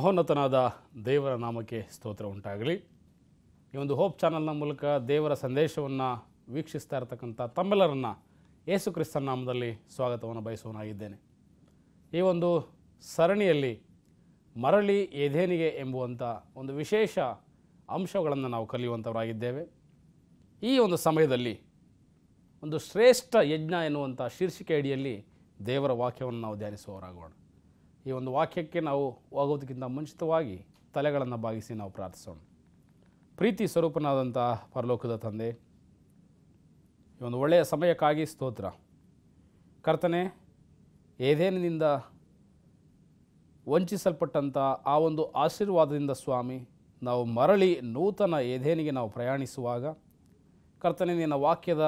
ಮಹೋನ್ನತನಾದ ದೇವರ ನಾಮಕ್ಕೆ ಸ್ತೋತ್ರ ಉಂಟಾಗಲಿ ಈ ಒಂದು ಹೋಪ್ ಚಾನಲ್ನ ಮೂಲಕ ದೇವರ ಸಂದೇಶವನ್ನು ವೀಕ್ಷಿಸ್ತಾ ಇರತಕ್ಕಂಥ ತಮ್ಮೆಲ್ಲರನ್ನು ಯೇಸು ಕ್ರಿಸ್ತನ ನಾಮದಲ್ಲಿ ಸ್ವಾಗತವನ್ನು ಬಯಸುವನಾಗಿದ್ದೇನೆ ಈ ಒಂದು ಸರಣಿಯಲ್ಲಿ ಮರಳಿ ಎಧೇನಿಗೆ ಎಂಬುವಂಥ ಒಂದು ವಿಶೇಷ ಅಂಶಗಳನ್ನು ನಾವು ಕಲಿಯುವಂಥವರಾಗಿದ್ದೇವೆ ಈ ಒಂದು ಸಮಯದಲ್ಲಿ ಒಂದು ಶ್ರೇಷ್ಠ ಯಜ್ಞ ಎನ್ನುವಂಥ ಶೀರ್ಷಿಕೆ ಅಡಿಯಲ್ಲಿ ದೇವರ ವಾಕ್ಯವನ್ನು ನಾವು ಧ್ಯಾನಿಸುವವರಾಗೋಣ ಈ ಒಂದು ವಾಕ್ಯಕ್ಕೆ ನಾವು ಹೋಗೋದಕ್ಕಿಂತ ಮುಂಚಿತವಾಗಿ ತಲೆಗಳನ್ನು ಬಾಗಿಸಿ ನಾವು ಪ್ರಾರ್ಥಿಸೋಣ ಪ್ರೀತಿ ಸ್ವರೂಪನಾದಂಥ ಪರಲೋಕದ ತಂದೆ ಈ ಒಂದು ಒಳ್ಳೆಯ ಸಮಯಕ್ಕಾಗಿ ಸ್ತೋತ್ರ ಕರ್ತನೆ ಏದೇನಿನಿಂದ ವಂಚಿಸಲ್ಪಟ್ಟಂಥ ಆ ಒಂದು ಆಶೀರ್ವಾದದಿಂದ ಸ್ವಾಮಿ ನಾವು ಮರಳಿ ನೂತನ ಏದೇನಿಗೆ ನಾವು ಪ್ರಯಾಣಿಸುವಾಗ ಕರ್ತನೆ ನಿನ್ನ ವಾಕ್ಯದ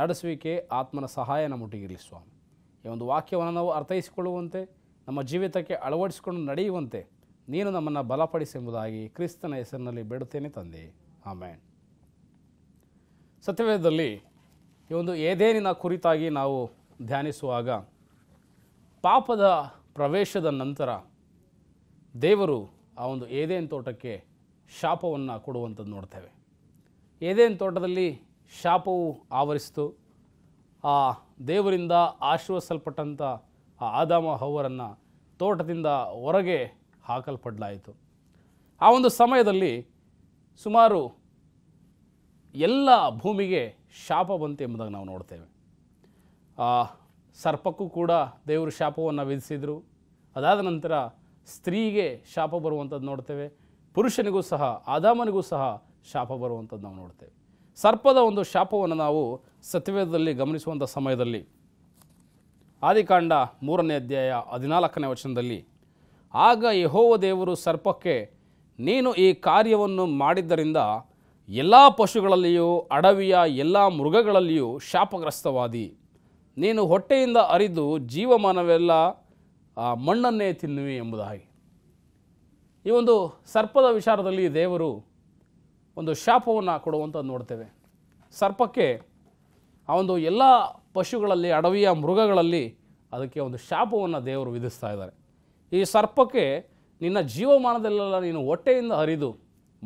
ನಡೆಸುವಿಕೆ ಆತ್ಮನ ಸಹಾಯ ನಮ್ಮ ಮುಟ್ಟಿಗಿರಲಿ ಸ್ವಾಮಿ ಈ ಒಂದು ವಾಕ್ಯವನ್ನು ನಾವು ಅರ್ಥೈಸಿಕೊಳ್ಳುವಂತೆ ನಮ್ಮ ಜೀವಿತಕ್ಕೆ ಅಳವಡಿಸಿಕೊಂಡು ನಡೆಯುವಂತೆ ನೀನು ನಮ್ಮನ್ನು ಬಲಪಡಿಸೆಂಬುದಾಗಿ ಕ್ರಿಸ್ತನ ಹೆಸರಿನಲ್ಲಿ ಬೇಡುತ್ತೇನೆ ತಂದೆ ಆಮೇನ್ ಸತ್ಯವೇದದಲ್ಲಿ ಈ ಒಂದು ಏದೇನಿನ ಕುರಿತಾಗಿ ನಾವು ಧ್ಯಾನಿಸುವಾಗ ಪಾಪದ ಪ್ರವೇಶದ ನಂತರ ದೇವರು ಆ ಒಂದು ಏದೇನ್ ತೋಟಕ್ಕೆ ಶಾಪವನ್ನು ಕೊಡುವಂಥದ್ದು ನೋಡ್ತೇವೆ ಏದೇನ್ ತೋಟದಲ್ಲಿ ಶಾಪವು ಆವರಿಸಿತು ಆ ದೇವರಿಂದ ಆಶೀರ್ವಸಲ್ಪಟ್ಟಂಥ ಆ ಆದಾಮ ಹೌವರನ್ನು ತೋಟದಿಂದ ಹೊರಗೆ ಹಾಕಲ್ಪಡಲಾಯಿತು ಆ ಒಂದು ಸಮಯದಲ್ಲಿ ಸುಮಾರು ಎಲ್ಲ ಭೂಮಿಗೆ ಶಾಪ ಬಂತು ಎಂಬುದಾಗಿ ನಾವು ನೋಡ್ತೇವೆ ಆ ಸರ್ಪಕ್ಕೂ ಕೂಡ ದೇವರು ಶಾಪವನ್ನು ವಿಧಿಸಿದರು ಅದಾದ ನಂತರ ಸ್ತ್ರೀಗೆ ಶಾಪ ಬರುವಂಥದ್ದು ನೋಡ್ತೇವೆ ಪುರುಷನಿಗೂ ಸಹ ಆದಾಮನಿಗೂ ಸಹ ಶಾಪ ಬರುವಂಥದ್ದು ನಾವು ನೋಡ್ತೇವೆ ಸರ್ಪದ ಒಂದು ಶಾಪವನ್ನು ನಾವು ಸತ್ಯವೇದದಲ್ಲಿ ಗಮನಿಸುವಂಥ ಸಮಯದಲ್ಲಿ ಆದಿಕಾಂಡ ಮೂರನೇ ಅಧ್ಯಾಯ ಹದಿನಾಲ್ಕನೇ ವಚನದಲ್ಲಿ ಆಗ ಯಹೋವ ದೇವರು ಸರ್ಪಕ್ಕೆ ನೀನು ಈ ಕಾರ್ಯವನ್ನು ಮಾಡಿದ್ದರಿಂದ ಎಲ್ಲ ಪಶುಗಳಲ್ಲಿಯೂ ಅಡವಿಯ ಎಲ್ಲ ಮೃಗಗಳಲ್ಲಿಯೂ ಶಾಪಗ್ರಸ್ತವಾದಿ ನೀನು ಹೊಟ್ಟೆಯಿಂದ ಅರಿದು ಜೀವಮಾನವೆಲ್ಲ ಮಣ್ಣನ್ನೇ ತಿನ್ನುವಿ ಎಂಬುದಾಗಿ ಈ ಒಂದು ಸರ್ಪದ ವಿಚಾರದಲ್ಲಿ ದೇವರು ಒಂದು ಶಾಪವನ್ನು ಕೊಡುವಂಥದ್ದು ನೋಡ್ತೇವೆ ಸರ್ಪಕ್ಕೆ ಆ ಒಂದು ಎಲ್ಲ ಪಶುಗಳಲ್ಲಿ ಅಡವಿಯ ಮೃಗಗಳಲ್ಲಿ ಅದಕ್ಕೆ ಒಂದು ಶಾಪವನ್ನು ದೇವರು ವಿಧಿಸ್ತಾ ಇದ್ದಾರೆ ಈ ಸರ್ಪಕ್ಕೆ ನಿನ್ನ ಜೀವಮಾನದಲ್ಲೆಲ್ಲ ನೀನು ಹೊಟ್ಟೆಯಿಂದ ಹರಿದು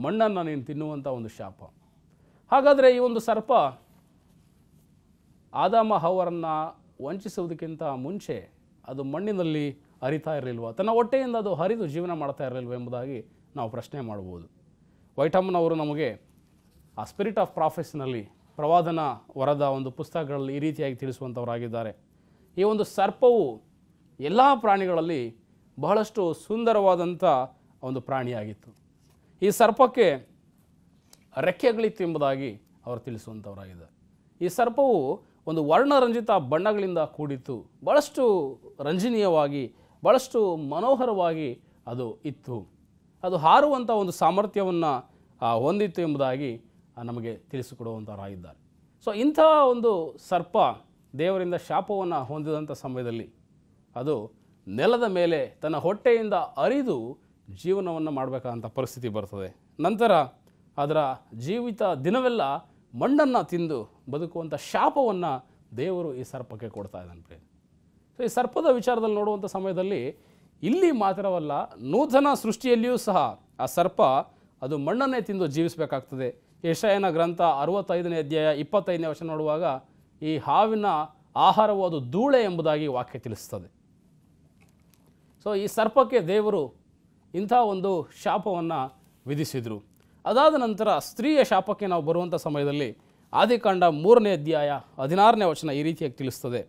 ಮಣ್ಣನ್ನು ನೀನು ತಿನ್ನುವಂಥ ಒಂದು ಶಾಪ ಹಾಗಾದರೆ ಈ ಒಂದು ಸರ್ಪ ಆದಾಮ ಹವರನ್ನು ವಂಚಿಸುವುದಕ್ಕಿಂತ ಮುಂಚೆ ಅದು ಮಣ್ಣಿನಲ್ಲಿ ಹರಿತಾ ಇರಲಿಲ್ವ ತನ್ನ ಹೊಟ್ಟೆಯಿಂದ ಅದು ಹರಿದು ಜೀವನ ಮಾಡ್ತಾ ಇರಲಿಲ್ವ ಎಂಬುದಾಗಿ ನಾವು ಪ್ರಶ್ನೆ ಮಾಡ್ಬೋದು ವೈಟಮ್ಮನವರು ನಮಗೆ ಆ ಸ್ಪಿರಿಟ್ ಆಫ್ ಪ್ರಾಫೆಸ್ನಲ್ಲಿ ಪ್ರವಾದನ ವರದ ಒಂದು ಪುಸ್ತಕಗಳಲ್ಲಿ ಈ ರೀತಿಯಾಗಿ ತಿಳಿಸುವಂಥವರಾಗಿದ್ದಾರೆ ಈ ಒಂದು ಸರ್ಪವು ಎಲ್ಲ ಪ್ರಾಣಿಗಳಲ್ಲಿ ಬಹಳಷ್ಟು ಸುಂದರವಾದಂಥ ಒಂದು ಪ್ರಾಣಿಯಾಗಿತ್ತು ಈ ಸರ್ಪಕ್ಕೆ ರೆಕ್ಕೆಗಳಿತ್ತು ಎಂಬುದಾಗಿ ಅವರು ತಿಳಿಸುವಂಥವರಾಗಿದ್ದಾರೆ ಈ ಸರ್ಪವು ಒಂದು ವರ್ಣರಂಜಿತ ಬಣ್ಣಗಳಿಂದ ಕೂಡಿತ್ತು ಭಾಳಷ್ಟು ರಂಜನೀಯವಾಗಿ ಭಾಳಷ್ಟು ಮನೋಹರವಾಗಿ ಅದು ಇತ್ತು ಅದು ಹಾರುವಂಥ ಒಂದು ಸಾಮರ್ಥ್ಯವನ್ನು ಹೊಂದಿತ್ತು ಎಂಬುದಾಗಿ ನಮಗೆ ತಿಳಿಸಿಕೊಡುವಂಥವರಾಗಿದ್ದಾರೆ ಸೊ ಇಂಥ ಒಂದು ಸರ್ಪ ದೇವರಿಂದ ಶಾಪವನ್ನು ಹೊಂದಿದಂಥ ಸಮಯದಲ್ಲಿ ಅದು ನೆಲದ ಮೇಲೆ ತನ್ನ ಹೊಟ್ಟೆಯಿಂದ ಅರಿದು ಜೀವನವನ್ನು ಮಾಡಬೇಕಾದಂಥ ಪರಿಸ್ಥಿತಿ ಬರ್ತದೆ ನಂತರ ಅದರ ಜೀವಿತ ದಿನವೆಲ್ಲ ಮಣ್ಣನ್ನು ತಿಂದು ಬದುಕುವಂಥ ಶಾಪವನ್ನು ದೇವರು ಈ ಸರ್ಪಕ್ಕೆ ಕೊಡ್ತಾ ಇದ್ದಾನೆ ಸೊ ಈ ಸರ್ಪದ ವಿಚಾರದಲ್ಲಿ ನೋಡುವಂಥ ಸಮಯದಲ್ಲಿ ಇಲ್ಲಿ ಮಾತ್ರವಲ್ಲ ನೂತನ ಸೃಷ್ಟಿಯಲ್ಲಿಯೂ ಸಹ ಆ ಸರ್ಪ ಅದು ಮಣ್ಣನ್ನೇ ತಿಂದು ಜೀವಿಸಬೇಕಾಗ್ತದೆ ಯಶಯನ ಗ್ರಂಥ ಅರವತ್ತೈದನೇ ಅಧ್ಯಾಯ ಇಪ್ಪತ್ತೈದನೇ ವರ್ಷ ನೋಡುವಾಗ ಈ ಹಾವಿನ ಆಹಾರವು ಅದು ಧೂಳೆ ಎಂಬುದಾಗಿ ವಾಕ್ಯ ತಿಳಿಸ್ತದೆ ಸೊ ಈ ಸರ್ಪಕ್ಕೆ ದೇವರು ಇಂಥ ಒಂದು ಶಾಪವನ್ನು ವಿಧಿಸಿದರು ಅದಾದ ನಂತರ ಸ್ತ್ರೀಯ ಶಾಪಕ್ಕೆ ನಾವು ಬರುವಂಥ ಸಮಯದಲ್ಲಿ ಆದಿಕಾಂಡ ಮೂರನೇ ಅಧ್ಯಾಯ ಹದಿನಾರನೇ ವಚನ ಈ ರೀತಿಯಾಗಿ ತಿಳಿಸ್ತದೆ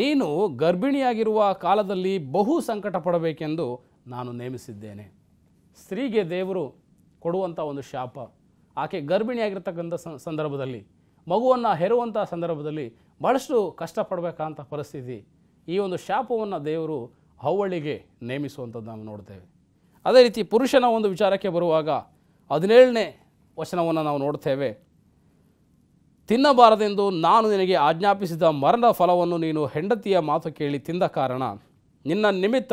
ನೀನು ಗರ್ಭಿಣಿಯಾಗಿರುವ ಕಾಲದಲ್ಲಿ ಬಹು ಸಂಕಟ ಪಡಬೇಕೆಂದು ನಾನು ನೇಮಿಸಿದ್ದೇನೆ ಸ್ತ್ರೀಗೆ ದೇವರು ಕೊಡುವಂಥ ಒಂದು ಶಾಪ ಆಕೆ ಗರ್ಭಿಣಿಯಾಗಿರ್ತಕ್ಕಂಥ ಸಂದರ್ಭದಲ್ಲಿ ಮಗುವನ್ನು ಹೆರುವಂಥ ಸಂದರ್ಭದಲ್ಲಿ ಭಾಳಷ್ಟು ಕಷ್ಟಪಡಬೇಕಾದಂಥ ಪರಿಸ್ಥಿತಿ ಈ ಒಂದು ಶಾಪವನ್ನು ದೇವರು ಅವಳಿಗೆ ನೇಮಿಸುವಂಥದ್ದು ನಾವು ನೋಡ್ತೇವೆ ಅದೇ ರೀತಿ ಪುರುಷನ ಒಂದು ವಿಚಾರಕ್ಕೆ ಬರುವಾಗ ಹದಿನೇಳನೇ ವಚನವನ್ನು ನಾವು ನೋಡ್ತೇವೆ ತಿನ್ನಬಾರದೆಂದು ನಾನು ನಿನಗೆ ಆಜ್ಞಾಪಿಸಿದ ಮರಣ ಫಲವನ್ನು ನೀನು ಹೆಂಡತಿಯ ಮಾತು ಕೇಳಿ ತಿಂದ ಕಾರಣ ನಿನ್ನ ನಿಮಿತ್ತ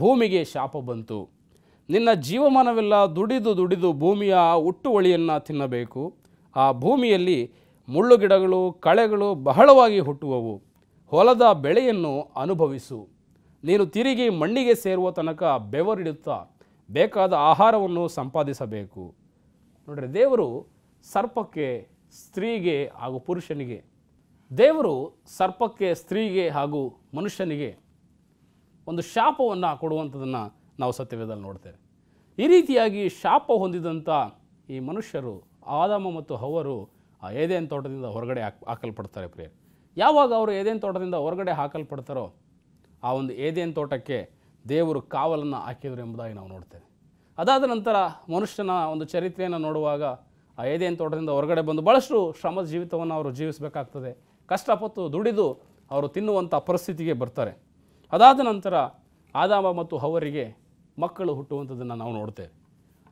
ಭೂಮಿಗೆ ಶಾಪ ಬಂತು ನಿನ್ನ ಜೀವಮಾನವೆಲ್ಲ ದುಡಿದು ದುಡಿದು ಭೂಮಿಯ ಹುಟ್ಟುವಳಿಯನ್ನು ತಿನ್ನಬೇಕು ಆ ಭೂಮಿಯಲ್ಲಿ ಮುಳ್ಳು ಗಿಡಗಳು ಕಳೆಗಳು ಬಹಳವಾಗಿ ಹುಟ್ಟುವವು ಹೊಲದ ಬೆಳೆಯನ್ನು ಅನುಭವಿಸು ನೀನು ತಿರುಗಿ ಮಣ್ಣಿಗೆ ಸೇರುವ ತನಕ ಬೆವರಿಡುತ್ತಾ ಬೇಕಾದ ಆಹಾರವನ್ನು ಸಂಪಾದಿಸಬೇಕು ನೋಡ್ರಿ ದೇವರು ಸರ್ಪಕ್ಕೆ ಸ್ತ್ರೀಗೆ ಹಾಗೂ ಪುರುಷನಿಗೆ ದೇವರು ಸರ್ಪಕ್ಕೆ ಸ್ತ್ರೀಗೆ ಹಾಗೂ ಮನುಷ್ಯನಿಗೆ ಒಂದು ಶಾಪವನ್ನು ಕೊಡುವಂಥದ್ದನ್ನು ನಾವು ಸತ್ಯವೇದಲ್ಲಿ ನೋಡ್ತೇವೆ ಈ ರೀತಿಯಾಗಿ ಶಾಪ ಹೊಂದಿದಂಥ ಈ ಮನುಷ್ಯರು ಆದಮ ಮತ್ತು ಅವರು ಆ ಏದೇನು ತೋಟದಿಂದ ಹೊರಗಡೆ ಹಾಕಿ ಹಾಕಲ್ಪಡ್ತಾರೆ ಪ್ರಿಯರ್ ಯಾವಾಗ ಅವರು ಏದೇನು ತೋಟದಿಂದ ಹೊರಗಡೆ ಹಾಕಲ್ಪಡ್ತಾರೋ ಆ ಒಂದು ಏದೇನು ತೋಟಕ್ಕೆ ದೇವರು ಕಾವಲನ್ನು ಹಾಕಿದರು ಎಂಬುದಾಗಿ ನಾವು ನೋಡ್ತೇವೆ ಅದಾದ ನಂತರ ಮನುಷ್ಯನ ಒಂದು ಚರಿತ್ರೆಯನ್ನು ನೋಡುವಾಗ ಆ ಏದೇನು ತೋಟದಿಂದ ಹೊರಗಡೆ ಬಂದು ಭಾಳಷ್ಟು ಶ್ರಮದ ಜೀವಿತವನ್ನು ಅವರು ಜೀವಿಸಬೇಕಾಗ್ತದೆ ಕಷ್ಟಪಟ್ಟು ದುಡಿದು ಅವರು ತಿನ್ನುವಂಥ ಪರಿಸ್ಥಿತಿಗೆ ಬರ್ತಾರೆ ಅದಾದ ನಂತರ ಆದಾಮ ಮತ್ತು ಅವರಿಗೆ ಮಕ್ಕಳು ಹುಟ್ಟುವಂಥದ್ದನ್ನು ನಾವು ನೋಡ್ತೇವೆ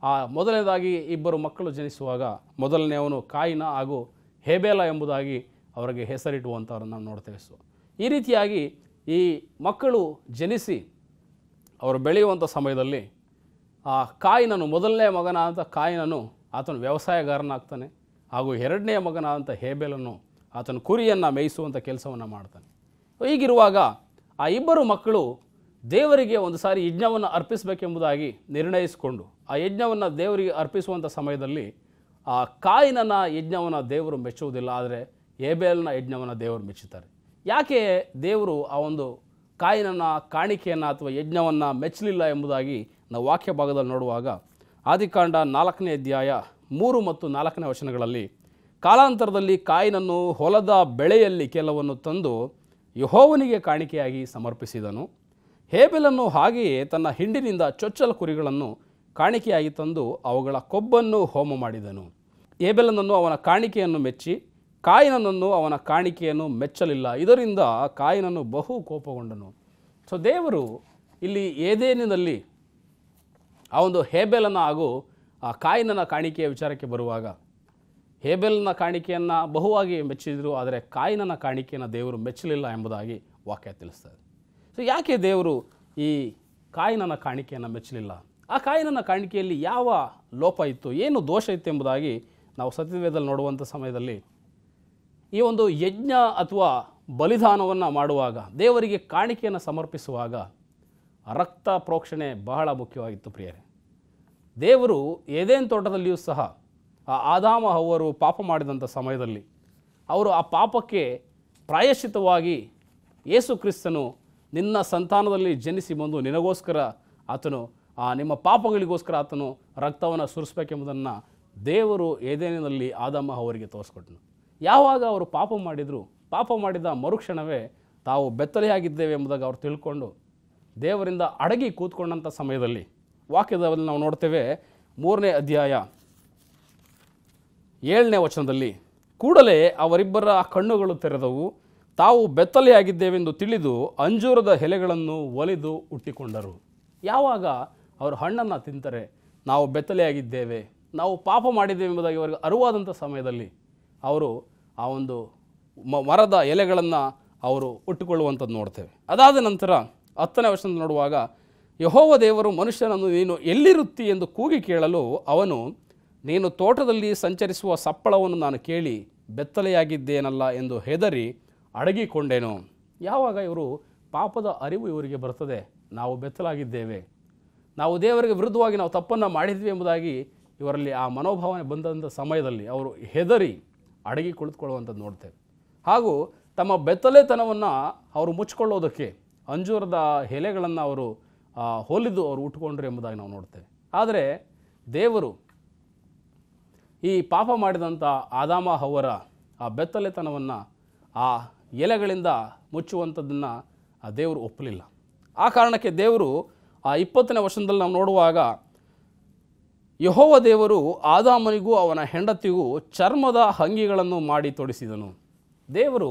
ಆ ಮೊದಲನೇದಾಗಿ ಇಬ್ಬರು ಮಕ್ಕಳು ಜನಿಸುವಾಗ ಮೊದಲನೆಯವನು ಕಾಯಿನ ಹಾಗೂ ಹೇಬೇಲ ಎಂಬುದಾಗಿ ಅವರಿಗೆ ಹೆಸರಿಡುವಂಥವ್ರನ್ನು ನಾವು ನೋಡ್ತೇವೆ ಸೊ ಈ ರೀತಿಯಾಗಿ ಈ ಮಕ್ಕಳು ಜನಿಸಿ ಅವರು ಬೆಳೆಯುವಂಥ ಸಮಯದಲ್ಲಿ ಆ ಕಾಯಿನನು ಮೊದಲನೇ ಮಗನಾದಂಥ ಕಾಯಿನನು ಆತನು ವ್ಯವಸಾಯಗಾರನಾಗ್ತಾನೆ ಹಾಗೂ ಎರಡನೇ ಮಗನಾದಂಥ ಹೇಬೇಲನು ಆತನ ಕುರಿಯನ್ನು ಮೇಯಿಸುವಂಥ ಕೆಲಸವನ್ನು ಮಾಡ್ತಾನೆ ಹೀಗಿರುವಾಗ ಆ ಇಬ್ಬರು ಮಕ್ಕಳು ದೇವರಿಗೆ ಒಂದು ಸಾರಿ ಯಜ್ಞವನ್ನು ಅರ್ಪಿಸಬೇಕೆಂಬುದಾಗಿ ನಿರ್ಣಯಿಸಿಕೊಂಡು ಆ ಯಜ್ಞವನ್ನು ದೇವರಿಗೆ ಅರ್ಪಿಸುವಂಥ ಸಮಯದಲ್ಲಿ ಆ ಕಾಯಿನನ ಯಜ್ಞವನ್ನು ದೇವರು ಮೆಚ್ಚುವುದಿಲ್ಲ ಆದರೆ ಏಬೇಲ್ನ ಯಜ್ಞವನ್ನು ದೇವರು ಮೆಚ್ಚುತ್ತಾರೆ ಯಾಕೆ ದೇವರು ಆ ಒಂದು ಕಾಯಿನನ ಕಾಣಿಕೆಯನ್ನು ಅಥವಾ ಯಜ್ಞವನ್ನು ಮೆಚ್ಚಲಿಲ್ಲ ಎಂಬುದಾಗಿ ನಾವು ವಾಕ್ಯ ಭಾಗದಲ್ಲಿ ನೋಡುವಾಗ ಆದಿಕಾಂಡ ನಾಲ್ಕನೇ ಅಧ್ಯಾಯ ಮೂರು ಮತ್ತು ನಾಲ್ಕನೇ ವಚನಗಳಲ್ಲಿ ಕಾಲಾಂತರದಲ್ಲಿ ಕಾಯಿನನ್ನು ಹೊಲದ ಬೆಳೆಯಲ್ಲಿ ಕೆಲವನ್ನು ತಂದು ಯಹೋವನಿಗೆ ಕಾಣಿಕೆಯಾಗಿ ಸಮರ್ಪಿಸಿದನು ಹೇಬೆಲನ್ನು ಹಾಗೆಯೇ ತನ್ನ ಹಿಂಡಿನಿಂದ ಚೊಚ್ಚಲ ಕುರಿಗಳನ್ನು ಕಾಣಿಕೆಯಾಗಿ ತಂದು ಅವುಗಳ ಕೊಬ್ಬನ್ನು ಹೋಮ ಮಾಡಿದನು ಹೇಬೆಲನನ್ನು ಅವನ ಕಾಣಿಕೆಯನ್ನು ಮೆಚ್ಚಿ ಕಾಯಿನನನ್ನು ಅವನ ಕಾಣಿಕೆಯನ್ನು ಮೆಚ್ಚಲಿಲ್ಲ ಇದರಿಂದ ಕಾಯಿನನ್ನು ಬಹು ಕೋಪಗೊಂಡನು ಸೊ ದೇವರು ಇಲ್ಲಿ ಏದೇನಿನಲ್ಲಿ ಆ ಒಂದು ಹೇಬೆಲನ ಹಾಗೂ ಆ ಕಾಯಿನನ ಕಾಣಿಕೆಯ ವಿಚಾರಕ್ಕೆ ಬರುವಾಗ ಹೇಬೆಲನ ಕಾಣಿಕೆಯನ್ನು ಬಹುವಾಗಿ ಮೆಚ್ಚಿದರು ಆದರೆ ಕಾಯಿನನ ಕಾಣಿಕೆಯನ್ನು ದೇವರು ಮೆಚ್ಚಲಿಲ್ಲ ಎಂಬುದಾಗಿ ವಾಕ್ಯ ತಿಳಿಸ್ತಾರೆ ಸೊ ಯಾಕೆ ದೇವರು ಈ ಕಾಯಿನನ ಕಾಣಿಕೆಯನ್ನು ಮೆಚ್ಚಲಿಲ್ಲ ಆ ಕಾಯಿನನ ಕಾಣಿಕೆಯಲ್ಲಿ ಯಾವ ಲೋಪ ಇತ್ತು ಏನು ದೋಷ ಇತ್ತು ಎಂಬುದಾಗಿ ನಾವು ಸತ್ಯವೇದಲ್ಲಿ ನೋಡುವಂಥ ಸಮಯದಲ್ಲಿ ಈ ಒಂದು ಯಜ್ಞ ಅಥವಾ ಬಲಿದಾನವನ್ನು ಮಾಡುವಾಗ ದೇವರಿಗೆ ಕಾಣಿಕೆಯನ್ನು ಸಮರ್ಪಿಸುವಾಗ ರಕ್ತ ಪ್ರೋಕ್ಷಣೆ ಬಹಳ ಮುಖ್ಯವಾಗಿತ್ತು ಪ್ರಿಯರೇ ದೇವರು ಏದೇನು ತೋಟದಲ್ಲಿಯೂ ಸಹ ಆ ಆದಾಮ ಅವರು ಪಾಪ ಮಾಡಿದಂಥ ಸಮಯದಲ್ಲಿ ಅವರು ಆ ಪಾಪಕ್ಕೆ ಪ್ರಾಯಶ್ಚಿತವಾಗಿ ಯೇಸು ಕ್ರಿಸ್ತನು ನಿನ್ನ ಸಂತಾನದಲ್ಲಿ ಜನಿಸಿ ಬಂದು ನಿನಗೋಸ್ಕರ ಆತನು ಆ ನಿಮ್ಮ ಪಾಪಗಳಿಗೋಸ್ಕರ ಆತನು ರಕ್ತವನ್ನು ಸುರಿಸ್ಬೇಕೆಂಬುದನ್ನು ದೇವರು ಏದೇನಿನಲ್ಲಿ ಆದಮ್ಮ ಅವರಿಗೆ ತೋರಿಸ್ಕೊಟ್ನು ಯಾವಾಗ ಅವರು ಪಾಪ ಮಾಡಿದರು ಪಾಪ ಮಾಡಿದ ಮರುಕ್ಷಣವೇ ತಾವು ಬೆತ್ತಲೆಯಾಗಿದ್ದೇವೆ ಎಂಬುದಾಗಿ ಅವರು ತಿಳ್ಕೊಂಡು ದೇವರಿಂದ ಅಡಗಿ ಕೂತ್ಕೊಂಡಂಥ ಸಮಯದಲ್ಲಿ ವಾಕ್ಯದಲ್ಲಿ ನಾವು ನೋಡ್ತೇವೆ ಮೂರನೇ ಅಧ್ಯಾಯ ಏಳನೇ ವಚನದಲ್ಲಿ ಕೂಡಲೇ ಅವರಿಬ್ಬರ ಕಣ್ಣುಗಳು ತೆರೆದವು ತಾವು ಬೆತ್ತಲೆಯಾಗಿದ್ದೇವೆಂದು ತಿಳಿದು ಅಂಜೂರದ ಎಲೆಗಳನ್ನು ಒಲಿದು ಹುಟ್ಟಿಕೊಂಡರು ಯಾವಾಗ ಅವರು ಹಣ್ಣನ್ನು ತಿಂತಾರೆ ನಾವು ಬೆತ್ತಲೆಯಾಗಿದ್ದೇವೆ ನಾವು ಪಾಪ ಮಾಡಿದ್ದೇವೆ ಎಂಬುದಾಗಿ ಅವರಿಗೆ ಅರಿವಾದಂಥ ಸಮಯದಲ್ಲಿ ಅವರು ಆ ಒಂದು ಮ ಮರದ ಎಲೆಗಳನ್ನು ಅವರು ಉಟ್ಟುಕೊಳ್ಳುವಂಥದ್ದು ನೋಡ್ತೇವೆ ಅದಾದ ನಂತರ ಹತ್ತನೇ ವರ್ಷ ನೋಡುವಾಗ ಯಹೋವ ದೇವರು ಮನುಷ್ಯನನ್ನು ನೀನು ಎಲ್ಲಿರುತ್ತಿ ಎಂದು ಕೂಗಿ ಕೇಳಲು ಅವನು ನೀನು ತೋಟದಲ್ಲಿ ಸಂಚರಿಸುವ ಸಪ್ಪಳವನ್ನು ನಾನು ಕೇಳಿ ಬೆತ್ತಲೆಯಾಗಿದ್ದೇನಲ್ಲ ಎಂದು ಹೆದರಿ ಅಡಗಿಕೊಂಡೇನು ಯಾವಾಗ ಇವರು ಪಾಪದ ಅರಿವು ಇವರಿಗೆ ಬರ್ತದೆ ನಾವು ಬೆತ್ತಲಾಗಿದ್ದೇವೆ ನಾವು ದೇವರಿಗೆ ವಿರುದ್ಧವಾಗಿ ನಾವು ತಪ್ಪನ್ನು ಮಾಡಿದ್ವಿ ಎಂಬುದಾಗಿ ಇವರಲ್ಲಿ ಆ ಮನೋಭಾವನೆ ಬಂದಂಥ ಸಮಯದಲ್ಲಿ ಅವರು ಹೆದರಿ ಅಡಗಿ ಕುಳಿತುಕೊಳ್ಳುವಂಥದ್ದು ನೋಡ್ತೇವೆ ಹಾಗೂ ತಮ್ಮ ಬೆತ್ತಲೆತನವನ್ನು ಅವರು ಮುಚ್ಚಿಕೊಳ್ಳೋದಕ್ಕೆ ಅಂಜೂರದ ಎಲೆಗಳನ್ನು ಅವರು ಹೋಲಿದು ಅವರು ಉಟ್ಕೊಂಡ್ರು ಎಂಬುದಾಗಿ ನಾವು ನೋಡ್ತೇವೆ ಆದರೆ ದೇವರು ಈ ಪಾಪ ಮಾಡಿದಂಥ ಆದಾಮ ಅವರ ಆ ಬೆತ್ತಲೆತನವನ್ನು ಆ ಎಲೆಗಳಿಂದ ಮುಚ್ಚುವಂಥದ್ದನ್ನು ಆ ದೇವರು ಒಪ್ಪಲಿಲ್ಲ ಆ ಕಾರಣಕ್ಕೆ ದೇವರು ಆ ಇಪ್ಪತ್ತನೇ ವರ್ಷದಲ್ಲಿ ನಾವು ನೋಡುವಾಗ ಯಹೋವ ದೇವರು ಆದಾಮನಿಗೂ ಅವನ ಹೆಂಡತಿಗೂ ಚರ್ಮದ ಅಂಗಿಗಳನ್ನು ಮಾಡಿ ತೊಡಿಸಿದನು ದೇವರು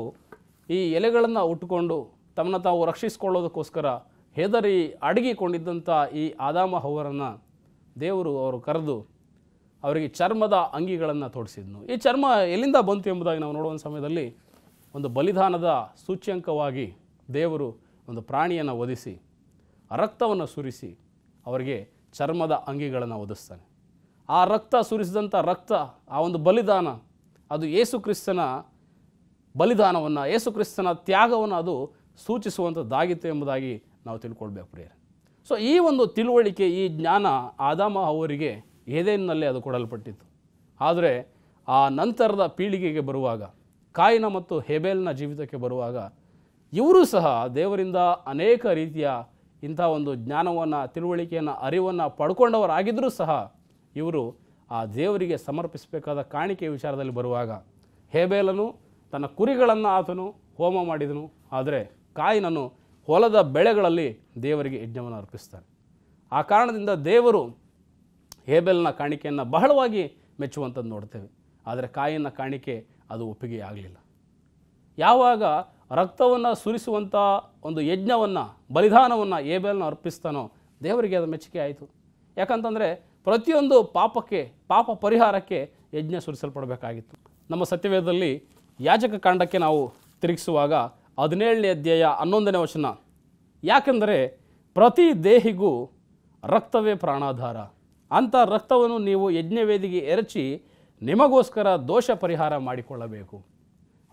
ಈ ಎಲೆಗಳನ್ನು ಉಟ್ಕೊಂಡು ತಮ್ಮನ್ನು ತಾವು ರಕ್ಷಿಸಿಕೊಳ್ಳೋದಕ್ಕೋಸ್ಕರ ಹೆದರಿ ಅಡಗಿಕೊಂಡಿದ್ದಂಥ ಈ ಆದಾಮ ಹೌವರನ್ನು ದೇವರು ಅವರು ಕರೆದು ಅವರಿಗೆ ಚರ್ಮದ ಅಂಗಿಗಳನ್ನು ತೊಡಿಸಿದ್ನು ಈ ಚರ್ಮ ಎಲ್ಲಿಂದ ಬಂತು ಎಂಬುದಾಗಿ ನಾವು ನೋಡುವ ಸಮಯದಲ್ಲಿ ಒಂದು ಬಲಿದಾನದ ಸೂಚ್ಯಂಕವಾಗಿ ದೇವರು ಒಂದು ಪ್ರಾಣಿಯನ್ನು ಒದಿಸಿ ರಕ್ತವನ್ನು ಸುರಿಸಿ ಅವರಿಗೆ ಚರ್ಮದ ಅಂಗಿಗಳನ್ನು ಒದಿಸ್ತಾನೆ ಆ ರಕ್ತ ಸುರಿಸಿದಂಥ ರಕ್ತ ಆ ಒಂದು ಬಲಿದಾನ ಅದು ಯೇಸು ಕ್ರಿಸ್ತನ ಬಲಿದಾನವನ್ನು ಯೇಸು ಕ್ರಿಸ್ತನ ತ್ಯಾಗವನ್ನು ಅದು ಸೂಚಿಸುವಂಥದ್ದಾಗಿತ್ತು ಎಂಬುದಾಗಿ ನಾವು ತಿಳ್ಕೊಳ್ಬೇಕು ಪ್ರಿಯರೇ ಸೊ ಈ ಒಂದು ತಿಳುವಳಿಕೆ ಈ ಜ್ಞಾನ ಆದಾಮ ಅವರಿಗೆ ಏದೇನಿನಲ್ಲೇ ಅದು ಕೊಡಲ್ಪಟ್ಟಿತ್ತು ಆದರೆ ಆ ನಂತರದ ಪೀಳಿಗೆಗೆ ಬರುವಾಗ ಕಾಯಿನ ಮತ್ತು ಹೆಬೆಲ್ನ ಜೀವಿತಕ್ಕೆ ಬರುವಾಗ ಇವರು ಸಹ ದೇವರಿಂದ ಅನೇಕ ರೀತಿಯ ಇಂಥ ಒಂದು ಜ್ಞಾನವನ್ನು ತಿಳುವಳಿಕೆಯನ್ನು ಅರಿವನ್ನು ಪಡ್ಕೊಂಡವರಾಗಿದ್ದರೂ ಸಹ ಇವರು ಆ ದೇವರಿಗೆ ಸಮರ್ಪಿಸಬೇಕಾದ ಕಾಣಿಕೆ ವಿಚಾರದಲ್ಲಿ ಬರುವಾಗ ಹೇಬೇಲನು ತನ್ನ ಕುರಿಗಳನ್ನು ಆತನು ಹೋಮ ಮಾಡಿದನು ಆದರೆ ಕಾಯಿನನು ಹೊಲದ ಬೆಳೆಗಳಲ್ಲಿ ದೇವರಿಗೆ ಯಜ್ಞವನ್ನು ಅರ್ಪಿಸ್ತಾನೆ ಆ ಕಾರಣದಿಂದ ದೇವರು ಹೇಬೆಲ್ನ ಕಾಣಿಕೆಯನ್ನು ಬಹಳವಾಗಿ ಮೆಚ್ಚುವಂಥದ್ದು ನೋಡ್ತೇವೆ ಆದರೆ ಕಾಯಿನ ಕಾಣಿಕೆ ಅದು ಒಪ್ಪಿಗೆ ಆಗಲಿಲ್ಲ ಯಾವಾಗ ರಕ್ತವನ್ನು ಸುರಿಸುವಂಥ ಒಂದು ಯಜ್ಞವನ್ನು ಬಲಿದಾನವನ್ನು ಏಬೆಲ್ನ ಅರ್ಪಿಸ್ತಾನೋ ದೇವರಿಗೆ ಅದು ಮೆಚ್ಚುಗೆ ಆಯಿತು ಯಾಕಂತಂದರೆ ಪ್ರತಿಯೊಂದು ಪಾಪಕ್ಕೆ ಪಾಪ ಪರಿಹಾರಕ್ಕೆ ಯಜ್ಞ ಸುರಿಸಲ್ಪಡಬೇಕಾಗಿತ್ತು ನಮ್ಮ ಸತ್ಯವೇದದಲ್ಲಿ ಯಾಜಕ ಕಾಂಡಕ್ಕೆ ನಾವು ತಿರುಗಿಸುವಾಗ ಹದಿನೇಳನೇ ಅಧ್ಯಾಯ ಹನ್ನೊಂದನೇ ವಚನ ಯಾಕೆಂದರೆ ಪ್ರತಿ ದೇಹಿಗೂ ರಕ್ತವೇ ಪ್ರಾಣಾಧಾರ ಅಂಥ ರಕ್ತವನ್ನು ನೀವು ಯಜ್ಞವೇದಿಗೆ ಎರಚಿ ನಿಮಗೋಸ್ಕರ ದೋಷ ಪರಿಹಾರ ಮಾಡಿಕೊಳ್ಳಬೇಕು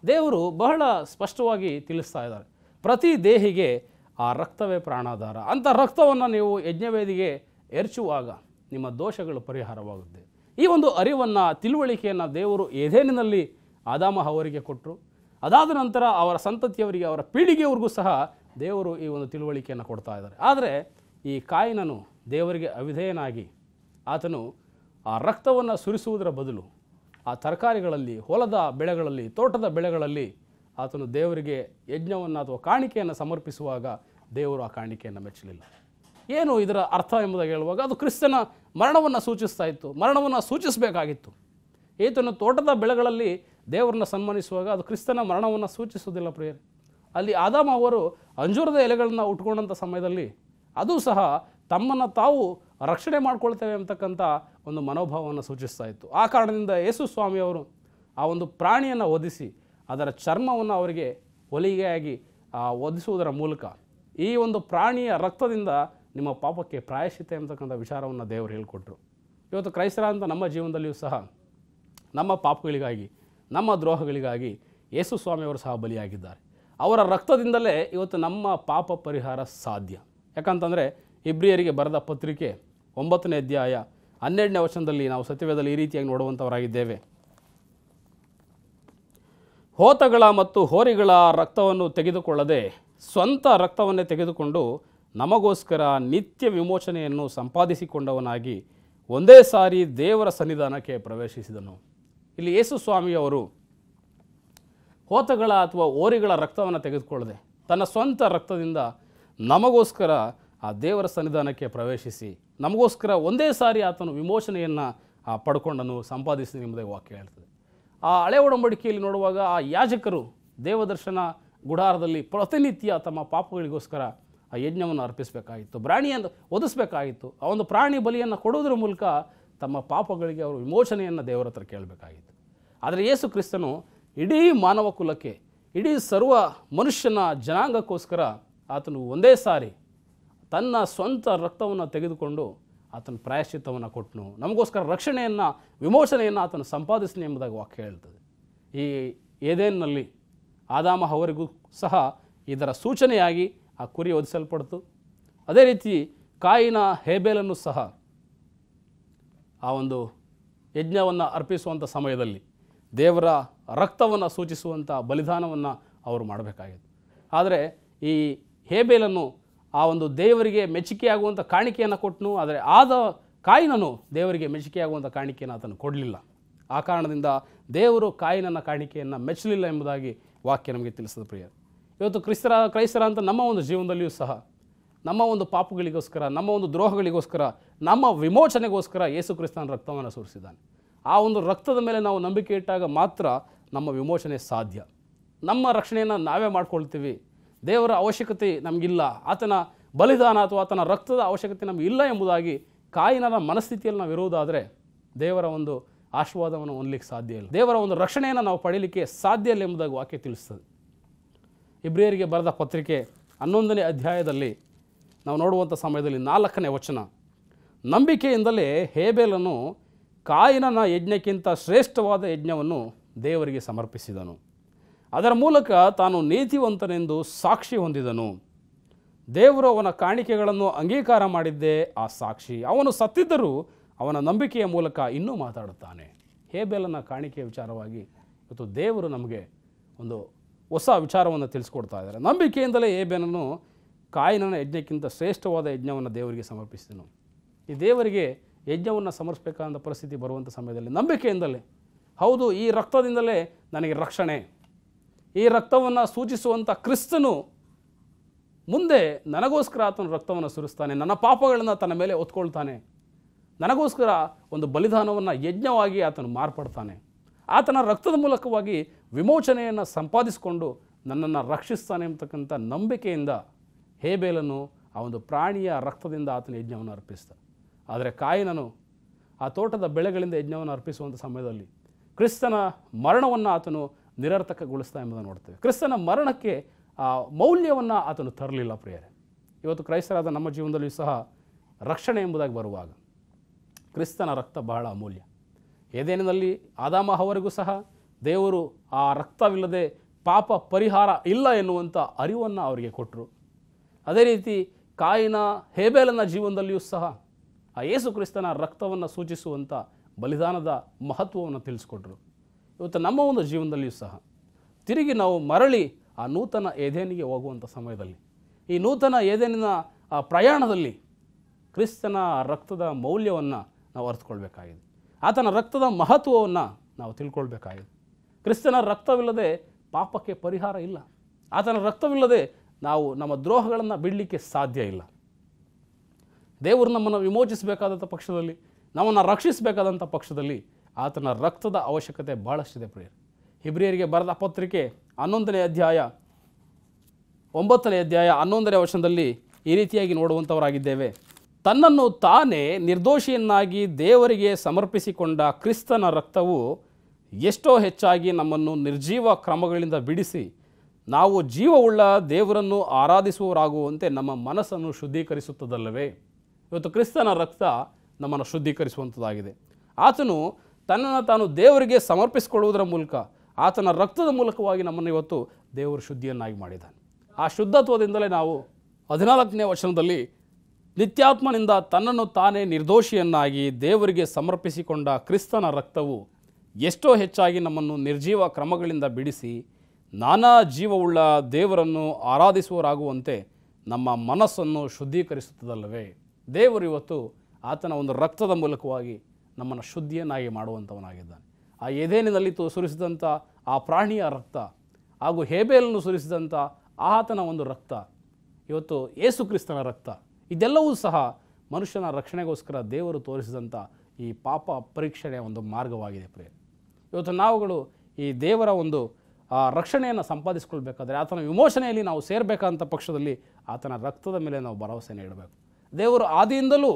ದೇವರು ಬಹಳ ಸ್ಪಷ್ಟವಾಗಿ ತಿಳಿಸ್ತಾ ಇದ್ದಾರೆ ಪ್ರತಿ ದೇಹಿಗೆ ಆ ರಕ್ತವೇ ಪ್ರಾಣಾಧಾರ ಅಂಥ ರಕ್ತವನ್ನು ನೀವು ಯಜ್ಞವೇದಿಗೆ ಎರಚುವಾಗ ನಿಮ್ಮ ದೋಷಗಳು ಪರಿಹಾರವಾಗುತ್ತೆ ಈ ಒಂದು ಅರಿವನ್ನು ತಿಳುವಳಿಕೆಯನ್ನು ದೇವರು ಏಧೇನಿನಲ್ಲಿ ಆದಾಮ ಅವರಿಗೆ ಕೊಟ್ಟರು ಅದಾದ ನಂತರ ಅವರ ಸಂತತಿಯವರಿಗೆ ಅವರ ಪೀಳಿಗೆಯವ್ರಿಗೂ ಸಹ ದೇವರು ಈ ಒಂದು ತಿಳುವಳಿಕೆಯನ್ನು ಕೊಡ್ತಾ ಇದ್ದಾರೆ ಆದರೆ ಈ ಕಾಯಿನನು ದೇವರಿಗೆ ಅವಿಧೇಯನಾಗಿ ಆತನು ಆ ರಕ್ತವನ್ನು ಸುರಿಸುವುದರ ಬದಲು ಆ ತರಕಾರಿಗಳಲ್ಲಿ ಹೊಲದ ಬೆಳೆಗಳಲ್ಲಿ ತೋಟದ ಬೆಳೆಗಳಲ್ಲಿ ಆತನು ದೇವರಿಗೆ ಯಜ್ಞವನ್ನು ಅಥವಾ ಕಾಣಿಕೆಯನ್ನು ಸಮರ್ಪಿಸುವಾಗ ದೇವರು ಆ ಕಾಣಿಕೆಯನ್ನು ಮೆಚ್ಚಲಿಲ್ಲ ಏನು ಇದರ ಅರ್ಥ ಎಂಬುದಾಗಿ ಹೇಳುವಾಗ ಅದು ಕ್ರಿಸ್ತನ ಮರಣವನ್ನು ಸೂಚಿಸ್ತಾ ಇತ್ತು ಮರಣವನ್ನು ಸೂಚಿಸಬೇಕಾಗಿತ್ತು ಈತನು ತೋಟದ ಬೆಳೆಗಳಲ್ಲಿ ದೇವರನ್ನ ಸನ್ಮಾನಿಸುವಾಗ ಅದು ಕ್ರಿಸ್ತನ ಮರಣವನ್ನು ಸೂಚಿಸುವುದಿಲ್ಲ ಪ್ರಿಯರೇ ಅಲ್ಲಿ ಆದಾಮ ಅವರು ಅಂಜೂರದ ಎಲೆಗಳನ್ನು ಉಟ್ಕೊಂಡಂಥ ಸಮಯದಲ್ಲಿ ಅದು ಸಹ ತಮ್ಮನ್ನು ತಾವು ರಕ್ಷಣೆ ಮಾಡಿಕೊಳ್ತೇವೆ ಅಂತಕ್ಕಂಥ ಒಂದು ಮನೋಭಾವವನ್ನು ಸೂಚಿಸ್ತಾ ಇತ್ತು ಆ ಕಾರಣದಿಂದ ಯೇಸು ಸ್ವಾಮಿಯವರು ಆ ಒಂದು ಪ್ರಾಣಿಯನ್ನು ಒದಿಸಿ ಅದರ ಚರ್ಮವನ್ನು ಅವರಿಗೆ ಹೊಲಿಗೆಯಾಗಿ ಒದಿಸುವುದರ ಮೂಲಕ ಈ ಒಂದು ಪ್ರಾಣಿಯ ರಕ್ತದಿಂದ ನಿಮ್ಮ ಪಾಪಕ್ಕೆ ಪ್ರಾಯಶಿತ ಅಂತಕ್ಕಂಥ ವಿಚಾರವನ್ನು ದೇವರು ಹೇಳಿಕೊಟ್ರು ಇವತ್ತು ಕ್ರೈಸ್ತರ ಅಂತ ನಮ್ಮ ಜೀವನದಲ್ಲಿಯೂ ಸಹ ನಮ್ಮ ಪಾಪಗಳಿಗಾಗಿ ನಮ್ಮ ದ್ರೋಹಗಳಿಗಾಗಿ ಯೇಸು ಸ್ವಾಮಿಯವರು ಸಹ ಬಲಿಯಾಗಿದ್ದಾರೆ ಅವರ ರಕ್ತದಿಂದಲೇ ಇವತ್ತು ನಮ್ಮ ಪಾಪ ಪರಿಹಾರ ಸಾಧ್ಯ ಯಾಕಂತಂದರೆ ಇಬ್ರಿಯರಿಗೆ ಬರೆದ ಪತ್ರಿಕೆ ಒಂಬತ್ತನೇ ಅಧ್ಯಾಯ ಹನ್ನೆರಡನೇ ವಚನದಲ್ಲಿ ನಾವು ಸತ್ಯವೇದಲ್ಲಿ ಈ ರೀತಿಯಾಗಿ ನೋಡುವಂಥವರಾಗಿದ್ದೇವೆ ಹೋತಗಳ ಮತ್ತು ಹೋರಿಗಳ ರಕ್ತವನ್ನು ತೆಗೆದುಕೊಳ್ಳದೆ ಸ್ವಂತ ರಕ್ತವನ್ನೇ ತೆಗೆದುಕೊಂಡು ನಮಗೋಸ್ಕರ ನಿತ್ಯ ವಿಮೋಚನೆಯನ್ನು ಸಂಪಾದಿಸಿಕೊಂಡವನಾಗಿ ಒಂದೇ ಸಾರಿ ದೇವರ ಸನ್ನಿಧಾನಕ್ಕೆ ಪ್ರವೇಶಿಸಿದನು ಇಲ್ಲಿ ಯೇಸು ಸ್ವಾಮಿಯವರು ಹೋತಗಳ ಅಥವಾ ಓರಿಗಳ ರಕ್ತವನ್ನು ತೆಗೆದುಕೊಳ್ಳದೆ ತನ್ನ ಸ್ವಂತ ರಕ್ತದಿಂದ ನಮಗೋಸ್ಕರ ಆ ದೇವರ ಸನ್ನಿಧಾನಕ್ಕೆ ಪ್ರವೇಶಿಸಿ ನಮಗೋಸ್ಕರ ಒಂದೇ ಸಾರಿ ಆತನು ವಿಮೋಚನೆಯನ್ನು ಪಡ್ಕೊಂಡನು ಸಂಪಾದಿಸಿ ನಿಮ್ಮದೇ ವಾಕ್ಯ ಹೇಳ್ತದೆ ಆ ಹಳೆ ಒಡಂಬಡಿಕೆಯಲ್ಲಿ ನೋಡುವಾಗ ಆ ಯಾಜಕರು ದೇವದರ್ಶನ ಗುಡಾರದಲ್ಲಿ ಪ್ರತಿನಿತ್ಯ ತಮ್ಮ ಪಾಪಗಳಿಗೋಸ್ಕರ ಆ ಯಜ್ಞವನ್ನು ಅರ್ಪಿಸಬೇಕಾಗಿತ್ತು ಪ್ರಾಣಿಯನ್ನು ಒದಿಸಬೇಕಾಗಿತ್ತು ಆ ಒಂದು ಪ್ರಾಣಿ ಬಲಿಯನ್ನು ಕೊಡೋದ್ರ ಮೂಲಕ ತಮ್ಮ ಪಾಪಗಳಿಗೆ ಅವರು ವಿಮೋಚನೆಯನ್ನು ದೇವರ ಹತ್ರ ಕೇಳಬೇಕಾಗಿತ್ತು ಆದರೆ ಯೇಸು ಕ್ರಿಸ್ತನು ಇಡೀ ಮಾನವ ಕುಲಕ್ಕೆ ಇಡೀ ಸರ್ವ ಮನುಷ್ಯನ ಜನಾಂಗಕ್ಕೋಸ್ಕರ ಆತನು ಒಂದೇ ಸಾರಿ ತನ್ನ ಸ್ವಂತ ರಕ್ತವನ್ನು ತೆಗೆದುಕೊಂಡು ಆತನ ಪ್ರಾಯಶ್ಚಿತ್ತವನ್ನು ಕೊಟ್ಟನು ನಮಗೋಸ್ಕರ ರಕ್ಷಣೆಯನ್ನು ವಿಮೋಚನೆಯನ್ನು ಆತನು ಸಂಪಾದಿಸಲಿ ಎಂಬುದಾಗಿ ವಾಕ್ಯ ಹೇಳ್ತದೆ ಈ ಏದೇನಲ್ಲಿ ಆದಾಮ ಅವರಿಗೂ ಸಹ ಇದರ ಸೂಚನೆಯಾಗಿ ಆ ಕುರಿ ಒದಿಸಲ್ಪಡ್ತು ಅದೇ ರೀತಿ ಕಾಯಿನ ಹೇಬೇಲನ್ನು ಸಹ ಆ ಒಂದು ಯಜ್ಞವನ್ನು ಅರ್ಪಿಸುವಂಥ ಸಮಯದಲ್ಲಿ ದೇವರ ರಕ್ತವನ್ನು ಸೂಚಿಸುವಂಥ ಬಲಿದಾನವನ್ನು ಅವರು ಮಾಡಬೇಕಾಗಿತ್ತು ಆದರೆ ಈ ಹೇಬೇಲನ್ನು ಆ ಒಂದು ದೇವರಿಗೆ ಮೆಚ್ಚುಗೆಯಾಗುವಂಥ ಕಾಣಿಕೆಯನ್ನು ಕೊಟ್ಟನು ಆದರೆ ಆದ ಕಾಯಿನನು ದೇವರಿಗೆ ಮೆಚ್ಚುಗೆಯಾಗುವಂಥ ಕಾಣಿಕೆಯನ್ನು ಆತನು ಕೊಡಲಿಲ್ಲ ಆ ಕಾರಣದಿಂದ ದೇವರು ಕಾಯಿನನ ಕಾಣಿಕೆಯನ್ನು ಮೆಚ್ಚಲಿಲ್ಲ ಎಂಬುದಾಗಿ ವಾಕ್ಯ ನಮಗೆ ತಿಳಿಸಿದ ಪ್ರಿಯ ಇವತ್ತು ಕ್ರಿಸ್ತರ ಕ್ರೈಸ್ತರ ಅಂತ ನಮ್ಮ ಒಂದು ಜೀವನದಲ್ಲಿಯೂ ಸಹ ನಮ್ಮ ಒಂದು ಪಾಪಗಳಿಗೋಸ್ಕರ ನಮ್ಮ ಒಂದು ದ್ರೋಹಗಳಿಗೋಸ್ಕರ ನಮ್ಮ ವಿಮೋಚನೆಗೋಸ್ಕರ ಯೇಸು ಕ್ರಿಸ್ತನ ರಕ್ತವನ್ನು ಸುರಿಸಿದ್ದಾನೆ ಆ ಒಂದು ರಕ್ತದ ಮೇಲೆ ನಾವು ನಂಬಿಕೆ ಇಟ್ಟಾಗ ಮಾತ್ರ ನಮ್ಮ ವಿಮೋಚನೆ ಸಾಧ್ಯ ನಮ್ಮ ರಕ್ಷಣೆಯನ್ನು ನಾವೇ ಮಾಡ್ಕೊಳ್ತೀವಿ ದೇವರ ಅವಶ್ಯಕತೆ ನಮಗಿಲ್ಲ ಆತನ ಬಲಿದಾನ ಅಥವಾ ಆತನ ರಕ್ತದ ಅವಶ್ಯಕತೆ ನಮಗಿಲ್ಲ ಎಂಬುದಾಗಿ ಕಾಯಿನನ ಮನಸ್ಥಿತಿಯಲ್ಲಿ ನಾವು ಇರುವುದಾದರೆ ದೇವರ ಒಂದು ಆಶೀರ್ವಾದವನ್ನು ಹೊಂದಲಿಕ್ಕೆ ಸಾಧ್ಯ ಇಲ್ಲ ದೇವರ ಒಂದು ರಕ್ಷಣೆಯನ್ನು ನಾವು ಪಡೆಯಲಿಕ್ಕೆ ಸಾಧ್ಯ ಇಲ್ಲ ಎಂಬುದಾಗಿ ವಾಕ್ಯ ತಿಳಿಸ್ತದೆ ಇಬ್ರಿಯರಿಗೆ ಬರೆದ ಪತ್ರಿಕೆ ಹನ್ನೊಂದನೇ ಅಧ್ಯಾಯದಲ್ಲಿ ನಾವು ನೋಡುವಂಥ ಸಮಯದಲ್ಲಿ ನಾಲ್ಕನೇ ವಚನ ನಂಬಿಕೆಯಿಂದಲೇ ಹೇಬೇಲನು ಕಾಯಿನನ ಯಜ್ಞಕ್ಕಿಂತ ಶ್ರೇಷ್ಠವಾದ ಯಜ್ಞವನ್ನು ದೇವರಿಗೆ ಸಮರ್ಪಿಸಿದನು ಅದರ ಮೂಲಕ ತಾನು ನೀತಿವಂತನೆಂದು ಸಾಕ್ಷಿ ಹೊಂದಿದನು ದೇವರು ಅವನ ಕಾಣಿಕೆಗಳನ್ನು ಅಂಗೀಕಾರ ಮಾಡಿದ್ದೇ ಆ ಸಾಕ್ಷಿ ಅವನು ಸತ್ತಿದ್ದರೂ ಅವನ ನಂಬಿಕೆಯ ಮೂಲಕ ಇನ್ನೂ ಮಾತಾಡುತ್ತಾನೆ ಹೇಬೆಲನ ಕಾಣಿಕೆಯ ವಿಚಾರವಾಗಿ ಇವತ್ತು ದೇವರು ನಮಗೆ ಒಂದು ಹೊಸ ವಿಚಾರವನ್ನು ತಿಳಿಸ್ಕೊಡ್ತಾ ಇದ್ದಾರೆ ನಂಬಿಕೆಯಿಂದಲೇ ಏಬೇನನ್ನು ಕಾಯಿನ ಯಜ್ಞಕ್ಕಿಂತ ಶ್ರೇಷ್ಠವಾದ ಯಜ್ಞವನ್ನು ದೇವರಿಗೆ ಸಮರ್ಪಿಸಿದನು ಈ ದೇವರಿಗೆ ಯಜ್ಞವನ್ನು ಸಮರ್ಪಿಸಬೇಕಾದ ಪರಿಸ್ಥಿತಿ ಬರುವಂಥ ಸಮಯದಲ್ಲಿ ನಂಬಿಕೆಯಿಂದಲೇ ಹೌದು ಈ ರಕ್ತದಿಂದಲೇ ನನಗೆ ರಕ್ಷಣೆ ಈ ರಕ್ತವನ್ನು ಸೂಚಿಸುವಂಥ ಕ್ರಿಸ್ತನು ಮುಂದೆ ನನಗೋಸ್ಕರ ಆತನ ರಕ್ತವನ್ನು ಸುರಿಸ್ತಾನೆ ನನ್ನ ಪಾಪಗಳನ್ನು ತನ್ನ ಮೇಲೆ ಒತ್ಕೊಳ್ತಾನೆ ನನಗೋಸ್ಕರ ಒಂದು ಬಲಿದಾನವನ್ನು ಯಜ್ಞವಾಗಿ ಆತನು ಮಾರ್ಪಡ್ತಾನೆ ಆತನ ರಕ್ತದ ಮೂಲಕವಾಗಿ ವಿಮೋಚನೆಯನ್ನು ಸಂಪಾದಿಸಿಕೊಂಡು ನನ್ನನ್ನು ರಕ್ಷಿಸ್ತಾನೆ ಅಂತಕ್ಕಂಥ ನಂಬಿಕೆಯಿಂದ ಹೇಬೇಲನು ಆ ಒಂದು ಪ್ರಾಣಿಯ ರಕ್ತದಿಂದ ಆತನ ಯಜ್ಞವನ್ನು ಅರ್ಪಿಸ್ತ ಆದರೆ ಕಾಯಿನನು ಆ ತೋಟದ ಬೆಳೆಗಳಿಂದ ಯಜ್ಞವನ್ನು ಅರ್ಪಿಸುವಂಥ ಸಮಯದಲ್ಲಿ ಕ್ರಿಸ್ತನ ಮರಣವನ್ನು ಆತನು ನಿರರ್ಥಕಗೊಳಿಸ್ತಾ ಎಂಬುದನ್ನು ನೋಡ್ತೇವೆ ಕ್ರಿಸ್ತನ ಮರಣಕ್ಕೆ ಆ ಮೌಲ್ಯವನ್ನು ಆತನು ತರಲಿಲ್ಲ ಪ್ರಿಯರೇ ಇವತ್ತು ಕ್ರೈಸ್ತರಾದ ನಮ್ಮ ಜೀವನದಲ್ಲಿಯೂ ಸಹ ರಕ್ಷಣೆ ಎಂಬುದಾಗಿ ಬರುವಾಗ ಕ್ರಿಸ್ತನ ರಕ್ತ ಬಹಳ ಅಮೂಲ್ಯ ಏದೇನಿನಲ್ಲಿ ಆದಾಮ ಅವರಿಗೂ ಸಹ ದೇವರು ಆ ರಕ್ತವಿಲ್ಲದೆ ಪಾಪ ಪರಿಹಾರ ಇಲ್ಲ ಎನ್ನುವಂಥ ಅರಿವನ್ನು ಅವರಿಗೆ ಕೊಟ್ಟರು ಅದೇ ರೀತಿ ಕಾಯಿನ ಹೇಬೇಲನ ಜೀವನದಲ್ಲಿಯೂ ಸಹ ಆ ಯೇಸು ಕ್ರಿಸ್ತನ ರಕ್ತವನ್ನು ಸೂಚಿಸುವಂಥ ಬಲಿದಾನದ ಮಹತ್ವವನ್ನು ತಿಳಿಸ್ಕೊಟ್ರು ಇವತ್ತು ನಮ್ಮ ಒಂದು ಜೀವನದಲ್ಲಿಯೂ ಸಹ ತಿರುಗಿ ನಾವು ಮರಳಿ ಆ ನೂತನ ಎದೆನಿಗೆ ಹೋಗುವಂಥ ಸಮಯದಲ್ಲಿ ಈ ನೂತನ ಎದೆನಿನ ಆ ಪ್ರಯಾಣದಲ್ಲಿ ಕ್ರಿಸ್ತನ ರಕ್ತದ ಮೌಲ್ಯವನ್ನು ನಾವು ಅರ್ಥಕೊಳ್ಬೇಕಾಗಿದೆ ಆತನ ರಕ್ತದ ಮಹತ್ವವನ್ನು ನಾವು ತಿಳ್ಕೊಳ್ಬೇಕಾಗಿದೆ ಕ್ರಿಸ್ತನ ರಕ್ತವಿಲ್ಲದೆ ಪಾಪಕ್ಕೆ ಪರಿಹಾರ ಇಲ್ಲ ಆತನ ರಕ್ತವಿಲ್ಲದೆ ನಾವು ನಮ್ಮ ದ್ರೋಹಗಳನ್ನು ಬಿಡಲಿಕ್ಕೆ ಸಾಧ್ಯ ಇಲ್ಲ ದೇವರು ನಮ್ಮನ್ನು ವಿಮೋಚಿಸಬೇಕಾದಂಥ ಪಕ್ಷದಲ್ಲಿ ನಮ್ಮನ್ನು ರಕ್ಷಿಸಬೇಕಾದಂಥ ಪಕ್ಷದಲ್ಲಿ ಆತನ ರಕ್ತದ ಅವಶ್ಯಕತೆ ಭಾಳಷ್ಟಿದೆ ಪ್ರಿಯರು ಹಿಬ್ರಿಯರಿಗೆ ಬರೆದ ಪತ್ರಿಕೆ ಹನ್ನೊಂದನೇ ಅಧ್ಯಾಯ ಒಂಬತ್ತನೇ ಅಧ್ಯಾಯ ಹನ್ನೊಂದನೇ ವರ್ಷದಲ್ಲಿ ಈ ರೀತಿಯಾಗಿ ನೋಡುವಂಥವರಾಗಿದ್ದೇವೆ ತನ್ನನ್ನು ತಾನೇ ನಿರ್ದೋಷಿಯನ್ನಾಗಿ ದೇವರಿಗೆ ಸಮರ್ಪಿಸಿಕೊಂಡ ಕ್ರಿಸ್ತನ ರಕ್ತವು ಎಷ್ಟೋ ಹೆಚ್ಚಾಗಿ ನಮ್ಮನ್ನು ನಿರ್ಜೀವ ಕ್ರಮಗಳಿಂದ ಬಿಡಿಸಿ ನಾವು ಜೀವವುಳ್ಳ ದೇವರನ್ನು ಆರಾಧಿಸುವರಾಗುವಂತೆ ನಮ್ಮ ಮನಸ್ಸನ್ನು ಶುದ್ಧೀಕರಿಸುತ್ತದಲ್ಲವೇ ಇವತ್ತು ಕ್ರಿಸ್ತನ ರಕ್ತ ನಮ್ಮನ್ನು ಶುದ್ಧೀಕರಿಸುವಂಥದ್ದಾಗಿದೆ ಆತನು ತನ್ನನ್ನು ತಾನು ದೇವರಿಗೆ ಸಮರ್ಪಿಸಿಕೊಳ್ಳುವುದರ ಮೂಲಕ ಆತನ ರಕ್ತದ ಮೂಲಕವಾಗಿ ನಮ್ಮನ್ನು ಇವತ್ತು ದೇವರು ಶುದ್ಧಿಯನ್ನಾಗಿ ಮಾಡಿದ್ದಾನೆ ಆ ಶುದ್ಧತ್ವದಿಂದಲೇ ನಾವು ಹದಿನಾಲ್ಕನೇ ವಚನದಲ್ಲಿ ನಿತ್ಯಾತ್ಮನಿಂದ ತನ್ನನ್ನು ತಾನೇ ನಿರ್ದೋಷಿಯನ್ನಾಗಿ ದೇವರಿಗೆ ಸಮರ್ಪಿಸಿಕೊಂಡ ಕ್ರಿಸ್ತನ ರಕ್ತವು ಎಷ್ಟೋ ಹೆಚ್ಚಾಗಿ ನಮ್ಮನ್ನು ನಿರ್ಜೀವ ಕ್ರಮಗಳಿಂದ ಬಿಡಿಸಿ ನಾನಾ ಜೀವವುಳ್ಳ ದೇವರನ್ನು ಆರಾಧಿಸುವರಾಗುವಂತೆ ನಮ್ಮ ಮನಸ್ಸನ್ನು ಶುದ್ಧೀಕರಿಸುತ್ತದಲ್ಲವೇ ದೇವರು ಇವತ್ತು ಆತನ ಒಂದು ರಕ್ತದ ಮೂಲಕವಾಗಿ ನಮ್ಮನ್ನು ಶುದ್ಧಿಯನ್ನಾಗಿ ಮಾಡುವಂಥವನಾಗಿದ್ದಾನೆ ಆ ಎದೇನಿನಲ್ಲಿ ತೋ ಸುರಿಸಿದಂಥ ಆ ಪ್ರಾಣಿಯ ರಕ್ತ ಹಾಗೂ ಹೇಬೇಲನ್ನು ಸುರಿಸಿದಂಥ ಆತನ ಒಂದು ರಕ್ತ ಇವತ್ತು ಏಸು ಕ್ರಿಸ್ತನ ರಕ್ತ ಇದೆಲ್ಲವೂ ಸಹ ಮನುಷ್ಯನ ರಕ್ಷಣೆಗೋಸ್ಕರ ದೇವರು ತೋರಿಸಿದಂಥ ಈ ಪಾಪ ಪರೀಕ್ಷಣೆಯ ಒಂದು ಮಾರ್ಗವಾಗಿದೆ ಪ್ರಿಯ ಇವತ್ತು ನಾವುಗಳು ಈ ದೇವರ ಒಂದು ರಕ್ಷಣೆಯನ್ನು ಸಂಪಾದಿಸ್ಕೊಳ್ಬೇಕಾದ್ರೆ ಆತನ ವಿಮೋಚನೆಯಲ್ಲಿ ನಾವು ಸೇರಬೇಕಾದಂಥ ಪಕ್ಷದಲ್ಲಿ ಆತನ ರಕ್ತದ ಮೇಲೆ ನಾವು ಭರವಸೆಯನ್ನು ಇಡಬೇಕು ದೇವರು ಆದಿಯಿಂದಲೂ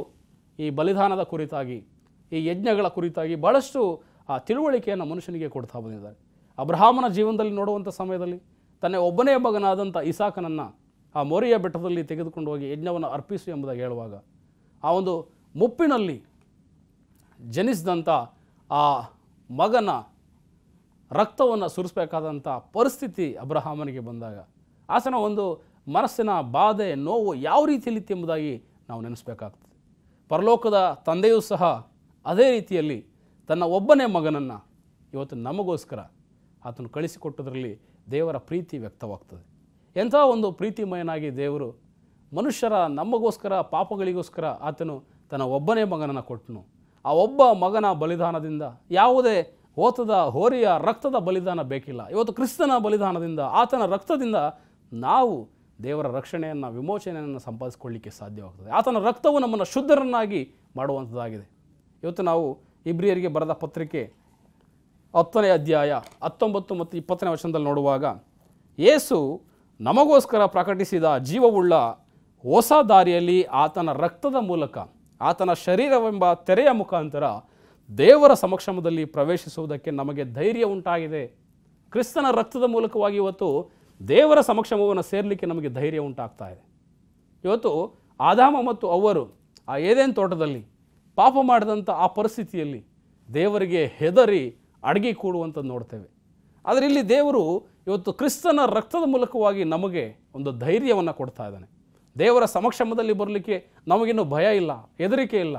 ಈ ಬಲಿದಾನದ ಕುರಿತಾಗಿ ಈ ಯಜ್ಞಗಳ ಕುರಿತಾಗಿ ಭಾಳಷ್ಟು ಆ ತಿಳುವಳಿಕೆಯನ್ನು ಮನುಷ್ಯನಿಗೆ ಕೊಡ್ತಾ ಬಂದಿದ್ದಾರೆ ಅಬ್ರಹಾಮನ ಜೀವನದಲ್ಲಿ ನೋಡುವಂಥ ಸಮಯದಲ್ಲಿ ತನ್ನ ಒಬ್ಬನೇ ಮಗನಾದಂಥ ಇಸಾಕನನ್ನು ಆ ಮೋರಿಯ ಬೆಟ್ಟದಲ್ಲಿ ತೆಗೆದುಕೊಂಡು ಹೋಗಿ ಯಜ್ಞವನ್ನು ಅರ್ಪಿಸು ಎಂಬುದಾಗಿ ಹೇಳುವಾಗ ಆ ಒಂದು ಮುಪ್ಪಿನಲ್ಲಿ ಜನಿಸಿದಂಥ ಆ ಮಗನ ರಕ್ತವನ್ನು ಸುರಿಸಬೇಕಾದಂಥ ಪರಿಸ್ಥಿತಿ ಅಬ್ರಹಾಮನಿಗೆ ಬಂದಾಗ ಆತನ ಒಂದು ಮನಸ್ಸಿನ ಬಾಧೆ ನೋವು ಯಾವ ರೀತಿಯಲ್ಲಿತ್ತು ಎಂಬುದಾಗಿ ನಾವು ನೆನೆಸ್ಬೇಕಾಗ್ತದೆ ಪರಲೋಕದ ತಂದೆಯೂ ಸಹ ಅದೇ ರೀತಿಯಲ್ಲಿ ತನ್ನ ಒಬ್ಬನೇ ಮಗನನ್ನು ಇವತ್ತು ನಮಗೋಸ್ಕರ ಆತನು ಕಳಿಸಿಕೊಟ್ಟದ್ರಲ್ಲಿ ದೇವರ ಪ್ರೀತಿ ವ್ಯಕ್ತವಾಗ್ತದೆ ಎಂಥ ಒಂದು ಪ್ರೀತಿಮಯನಾಗಿ ದೇವರು ಮನುಷ್ಯರ ನಮಗೋಸ್ಕರ ಪಾಪಗಳಿಗೋಸ್ಕರ ಆತನು ತನ್ನ ಒಬ್ಬನೇ ಮಗನನ್ನು ಕೊಟ್ಟನು ಆ ಒಬ್ಬ ಮಗನ ಬಲಿದಾನದಿಂದ ಯಾವುದೇ ಓತದ ಹೋರಿಯ ರಕ್ತದ ಬಲಿದಾನ ಬೇಕಿಲ್ಲ ಇವತ್ತು ಕ್ರಿಸ್ತನ ಬಲಿದಾನದಿಂದ ಆತನ ರಕ್ತದಿಂದ ನಾವು ದೇವರ ರಕ್ಷಣೆಯನ್ನು ವಿಮೋಚನೆಯನ್ನು ಸಂಪಾದಿಸಿಕೊಳ್ಳಿಕ್ಕೆ ಸಾಧ್ಯವಾಗ್ತದೆ ಆತನ ರಕ್ತವು ನಮ್ಮನ್ನು ಶುದ್ಧರನ್ನಾಗಿ ಮಾಡುವಂಥದ್ದಾಗಿದೆ ಇವತ್ತು ನಾವು ಇಬ್ರಿಯರಿಗೆ ಬರೆದ ಪತ್ರಿಕೆ ಹತ್ತನೇ ಅಧ್ಯಾಯ ಹತ್ತೊಂಬತ್ತು ಮತ್ತು ಇಪ್ಪತ್ತನೇ ವರ್ಷದಲ್ಲಿ ನೋಡುವಾಗ ಯೇಸು ನಮಗೋಸ್ಕರ ಪ್ರಕಟಿಸಿದ ಜೀವವುಳ್ಳ ಹೊಸ ದಾರಿಯಲ್ಲಿ ಆತನ ರಕ್ತದ ಮೂಲಕ ಆತನ ಶರೀರವೆಂಬ ತೆರೆಯ ಮುಖಾಂತರ ದೇವರ ಸಮಕ್ಷಮದಲ್ಲಿ ಪ್ರವೇಶಿಸುವುದಕ್ಕೆ ನಮಗೆ ಧೈರ್ಯ ಉಂಟಾಗಿದೆ ಕ್ರಿಸ್ತನ ರಕ್ತದ ಮೂಲಕವಾಗಿ ಇವತ್ತು ದೇವರ ಸಮಕ್ಷಮವನ್ನು ಸೇರಲಿಕ್ಕೆ ನಮಗೆ ಧೈರ್ಯ ಉಂಟಾಗ್ತಾ ಇದೆ ಇವತ್ತು ಆದಾಮ ಮತ್ತು ಅವರು ಆ ಏದೇನು ತೋಟದಲ್ಲಿ ಪಾಪ ಮಾಡಿದಂಥ ಆ ಪರಿಸ್ಥಿತಿಯಲ್ಲಿ ದೇವರಿಗೆ ಹೆದರಿ ಅಡಗಿ ಕೂಡುವಂಥದ್ದು ನೋಡ್ತೇವೆ ಆದರೆ ಇಲ್ಲಿ ದೇವರು ಇವತ್ತು ಕ್ರಿಸ್ತನ ರಕ್ತದ ಮೂಲಕವಾಗಿ ನಮಗೆ ಒಂದು ಧೈರ್ಯವನ್ನು ಕೊಡ್ತಾ ಇದ್ದಾನೆ ದೇವರ ಸಮಕ್ಷಮದಲ್ಲಿ ಬರಲಿಕ್ಕೆ ನಮಗಿನ್ನೂ ಭಯ ಇಲ್ಲ ಹೆದರಿಕೆ ಇಲ್ಲ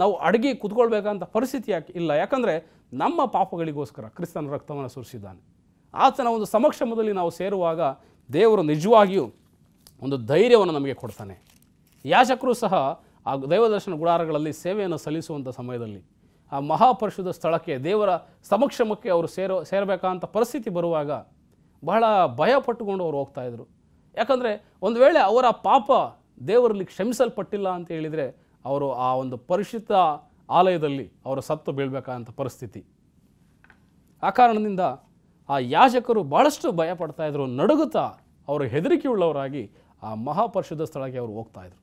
ನಾವು ಅಡಗಿ ಕುತ್ಕೊಳ್ಬೇಕಂತ ಪರಿಸ್ಥಿತಿ ಯಾಕೆ ಇಲ್ಲ ಯಾಕಂದರೆ ನಮ್ಮ ಪಾಪಗಳಿಗೋಸ್ಕರ ಕ್ರಿಸ್ತನ ರಕ್ತವನ್ನು ಸುರಿಸಿದ್ದಾನೆ ಆತನ ಒಂದು ಸಮಕ್ಷಮದಲ್ಲಿ ನಾವು ಸೇರುವಾಗ ದೇವರು ನಿಜವಾಗಿಯೂ ಒಂದು ಧೈರ್ಯವನ್ನು ನಮಗೆ ಕೊಡ್ತಾನೆ ಯಾಜಕರು ಸಹ ಆ ದೇವದರ್ಶನ ಗುಡಾರಗಳಲ್ಲಿ ಸೇವೆಯನ್ನು ಸಲ್ಲಿಸುವಂಥ ಸಮಯದಲ್ಲಿ ಆ ಮಹಾಪರಿಶುದ್ಧ ಸ್ಥಳಕ್ಕೆ ದೇವರ ಸಮಕ್ಷಮಕ್ಕೆ ಅವರು ಸೇರೋ ಸೇರಬೇಕಂತ ಪರಿಸ್ಥಿತಿ ಬರುವಾಗ ಬಹಳ ಭಯ ಪಟ್ಟುಕೊಂಡು ಅವರು ಹೋಗ್ತಾಯಿದ್ರು ಯಾಕಂದರೆ ಒಂದು ವೇಳೆ ಅವರ ಪಾಪ ದೇವರಲ್ಲಿ ಕ್ಷಮಿಸಲ್ಪಟ್ಟಿಲ್ಲ ಅಂತ ಹೇಳಿದರೆ ಅವರು ಆ ಒಂದು ಪರಿಶುದ್ಧ ಆಲಯದಲ್ಲಿ ಅವರು ಸತ್ತು ಬೀಳಬೇಕಾದಂಥ ಪರಿಸ್ಥಿತಿ ಆ ಕಾರಣದಿಂದ ಆ ಯಾಜಕರು ಭಾಳಷ್ಟು ಭಯ ಪಡ್ತಾಯಿದ್ರು ನಡುಗುತ್ತಾ ಅವರು ಹೆದರಿಕೆಯುಳ್ಳವರಾಗಿ ಆ ಮಹಾಪರಿಶುದ್ಧ ಸ್ಥಳಕ್ಕೆ ಅವರು ಹೋಗ್ತಾಯಿದ್ರು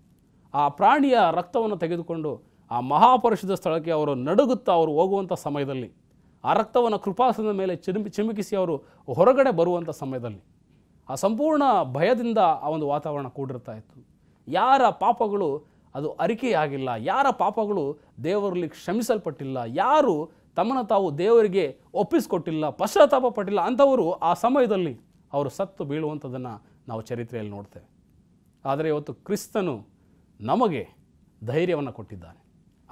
ಆ ಪ್ರಾಣಿಯ ರಕ್ತವನ್ನು ತೆಗೆದುಕೊಂಡು ಆ ಮಹಾಪರುಷದ ಸ್ಥಳಕ್ಕೆ ಅವರು ನಡುಗುತ್ತಾ ಅವರು ಹೋಗುವಂಥ ಸಮಯದಲ್ಲಿ ಆ ರಕ್ತವನ್ನು ಕೃಪಾಸನದ ಮೇಲೆ ಚಿಮ್ ಚಿಮುಕಿಸಿ ಅವರು ಹೊರಗಡೆ ಬರುವಂಥ ಸಮಯದಲ್ಲಿ ಆ ಸಂಪೂರ್ಣ ಭಯದಿಂದ ಆ ಒಂದು ವಾತಾವರಣ ಕೂಡಿರ್ತಾ ಇತ್ತು ಯಾರ ಪಾಪಗಳು ಅದು ಅರಿಕೆಯಾಗಿಲ್ಲ ಯಾರ ಪಾಪಗಳು ದೇವರಲ್ಲಿ ಕ್ಷಮಿಸಲ್ಪಟ್ಟಿಲ್ಲ ಯಾರು ತಮ್ಮನ್ನು ತಾವು ದೇವರಿಗೆ ಒಪ್ಪಿಸಿಕೊಟ್ಟಿಲ್ಲ ಪಶ್ಚಾತ್ತಾಪ ಪಟ್ಟಿಲ್ಲ ಅಂಥವರು ಆ ಸಮಯದಲ್ಲಿ ಅವರು ಸತ್ತು ಬೀಳುವಂಥದ್ದನ್ನು ನಾವು ಚರಿತ್ರೆಯಲ್ಲಿ ನೋಡ್ತೇವೆ ಆದರೆ ಇವತ್ತು ಕ್ರಿಸ್ತನು ನಮಗೆ ಧೈರ್ಯವನ್ನು ಕೊಟ್ಟಿದ್ದಾನೆ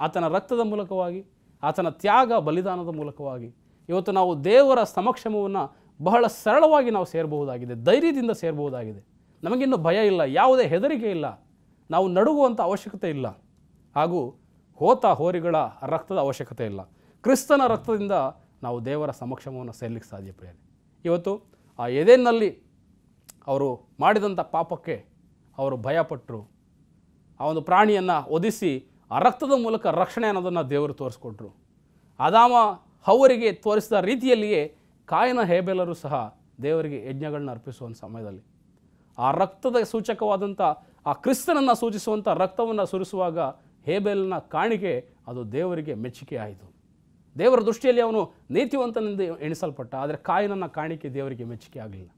ಆತನ ರಕ್ತದ ಮೂಲಕವಾಗಿ ಆತನ ತ್ಯಾಗ ಬಲಿದಾನದ ಮೂಲಕವಾಗಿ ಇವತ್ತು ನಾವು ದೇವರ ಸಮಕ್ಷಮವನ್ನು ಬಹಳ ಸರಳವಾಗಿ ನಾವು ಸೇರಬಹುದಾಗಿದೆ ಧೈರ್ಯದಿಂದ ಸೇರಬಹುದಾಗಿದೆ ನಮಗಿನ್ನೂ ಭಯ ಇಲ್ಲ ಯಾವುದೇ ಹೆದರಿಕೆ ಇಲ್ಲ ನಾವು ನಡುಗುವಂಥ ಅವಶ್ಯಕತೆ ಇಲ್ಲ ಹಾಗೂ ಹೋತ ಹೋರಿಗಳ ರಕ್ತದ ಅವಶ್ಯಕತೆ ಇಲ್ಲ ಕ್ರಿಸ್ತನ ರಕ್ತದಿಂದ ನಾವು ದೇವರ ಸಮಕ್ಷಮವನ್ನು ಸೇರ್ಲಿಕ್ಕೆ ಸಾಧ್ಯ ಇವತ್ತು ಆ ಎದೆನಲ್ಲಿ ಅವರು ಮಾಡಿದಂಥ ಪಾಪಕ್ಕೆ ಅವರು ಭಯಪಟ್ಟರು ಆ ಒಂದು ಪ್ರಾಣಿಯನ್ನು ಒದಿಸಿ ಆ ರಕ್ತದ ಮೂಲಕ ರಕ್ಷಣೆ ಅನ್ನೋದನ್ನು ದೇವರು ತೋರಿಸ್ಕೊಟ್ರು ಅದಾಮ ಅವರಿಗೆ ತೋರಿಸಿದ ರೀತಿಯಲ್ಲಿಯೇ ಕಾಯನ ಹೇಬೆಲರು ಸಹ ದೇವರಿಗೆ ಯಜ್ಞಗಳನ್ನ ಅರ್ಪಿಸುವಂಥ ಸಮಯದಲ್ಲಿ ಆ ರಕ್ತದ ಸೂಚಕವಾದಂಥ ಆ ಕ್ರಿಸ್ತನನ್ನು ಸೂಚಿಸುವಂಥ ರಕ್ತವನ್ನು ಸುರಿಸುವಾಗ ಹೇಬೆಲ್ನ ಕಾಣಿಕೆ ಅದು ದೇವರಿಗೆ ಮೆಚ್ಚುಗೆ ಆಯಿತು ದೇವರ ದೃಷ್ಟಿಯಲ್ಲಿ ಅವನು ನೀತಿವಂತನಿಂದ ಎಣಿಸಲ್ಪಟ್ಟ ಆದರೆ ಕಾಯಿನನ್ನ ಕಾಣಿಕೆ ದೇವರಿಗೆ ಮೆಚ್ಚುಗೆ ಆಗಲಿಲ್ಲ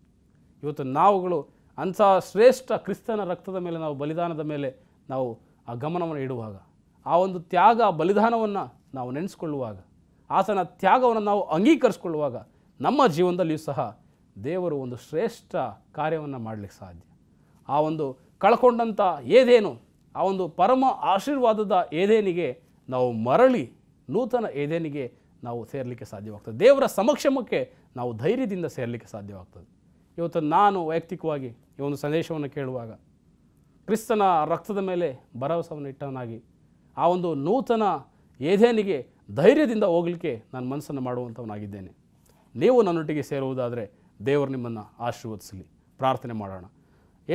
ಇವತ್ತು ನಾವುಗಳು ಅಂಥ ಶ್ರೇಷ್ಠ ಕ್ರಿಸ್ತನ ರಕ್ತದ ಮೇಲೆ ನಾವು ಬಲಿದಾನದ ಮೇಲೆ ನಾವು ಆ ಗಮನವನ್ನು ಇಡುವಾಗ ಆ ಒಂದು ತ್ಯಾಗ ಬಲಿದಾನವನ್ನು ನಾವು ನೆನೆಸ್ಕೊಳ್ಳುವಾಗ ಆತನ ತ್ಯಾಗವನ್ನು ನಾವು ಅಂಗೀಕರಿಸ್ಕೊಳ್ಳುವಾಗ ನಮ್ಮ ಜೀವನದಲ್ಲಿಯೂ ಸಹ ದೇವರು ಒಂದು ಶ್ರೇಷ್ಠ ಕಾರ್ಯವನ್ನು ಮಾಡಲಿಕ್ಕೆ ಸಾಧ್ಯ ಆ ಒಂದು ಕಳ್ಕೊಂಡಂಥ ಏದೇನು ಆ ಒಂದು ಪರಮ ಆಶೀರ್ವಾದದ ಏದೇನಿಗೆ ನಾವು ಮರಳಿ ನೂತನ ಏದೇನಿಗೆ ನಾವು ಸೇರಲಿಕ್ಕೆ ಸಾಧ್ಯವಾಗ್ತದೆ ದೇವರ ಸಮಕ್ಷಮಕ್ಕೆ ನಾವು ಧೈರ್ಯದಿಂದ ಸೇರಲಿಕ್ಕೆ ಸಾಧ್ಯವಾಗ್ತದೆ ಇವತ್ತು ನಾನು ವೈಯಕ್ತಿಕವಾಗಿ ಈ ಒಂದು ಸಂದೇಶವನ್ನು ಕೇಳುವಾಗ ಕ್ರಿಸ್ತನ ರಕ್ತದ ಮೇಲೆ ಭರವಸೆಯನ್ನು ಇಟ್ಟವನಾಗಿ ಆ ಒಂದು ನೂತನ ಏಧೇನಿಗೆ ಧೈರ್ಯದಿಂದ ಹೋಗಲಿಕ್ಕೆ ನಾನು ಮನಸ್ಸನ್ನು ಮಾಡುವಂಥವನಾಗಿದ್ದೇನೆ ನೀವು ನನ್ನೊಟ್ಟಿಗೆ ಸೇರುವುದಾದರೆ ದೇವರು ನಿಮ್ಮನ್ನು ಆಶೀರ್ವದಿಸಲಿ ಪ್ರಾರ್ಥನೆ ಮಾಡೋಣ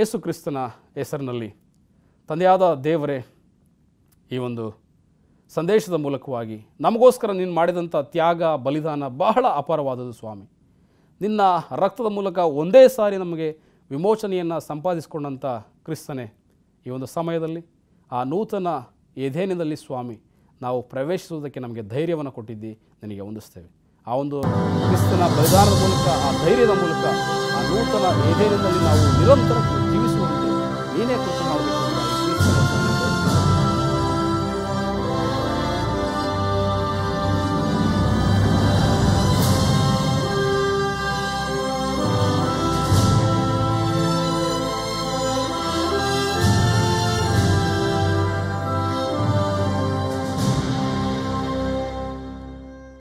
ಏಸು ಕ್ರಿಸ್ತನ ಹೆಸರಿನಲ್ಲಿ ತಂದೆಯಾದ ದೇವರೇ ಈ ಒಂದು ಸಂದೇಶದ ಮೂಲಕವಾಗಿ ನಮಗೋಸ್ಕರ ನೀನು ಮಾಡಿದಂಥ ತ್ಯಾಗ ಬಲಿದಾನ ಬಹಳ ಅಪಾರವಾದದ್ದು ಸ್ವಾಮಿ ನಿನ್ನ ರಕ್ತದ ಮೂಲಕ ಒಂದೇ ಸಾರಿ ನಮಗೆ ವಿಮೋಚನೆಯನ್ನು ಸಂಪಾದಿಸಿಕೊಂಡಂಥ ಕ್ರಿಸ್ತನೇ ಈ ಒಂದು ಸಮಯದಲ್ಲಿ ಆ ನೂತನ ಯಧೇನಿನಲ್ಲಿ ಸ್ವಾಮಿ ನಾವು ಪ್ರವೇಶಿಸುವುದಕ್ಕೆ ನಮಗೆ ಧೈರ್ಯವನ್ನು ಕೊಟ್ಟಿದ್ದು ನನಗೆ ಹೊಂದಿಸ್ತೇವೆ ಆ ಒಂದು ಕ್ರಿಸ್ತನ ಬಲಿದಾನದ ಮೂಲಕ ಆ ಧೈರ್ಯದ ಮೂಲಕ ಆ ನೂತನ ಎಧೇನದಲ್ಲಿ ನಾವು ನಿರಂತರ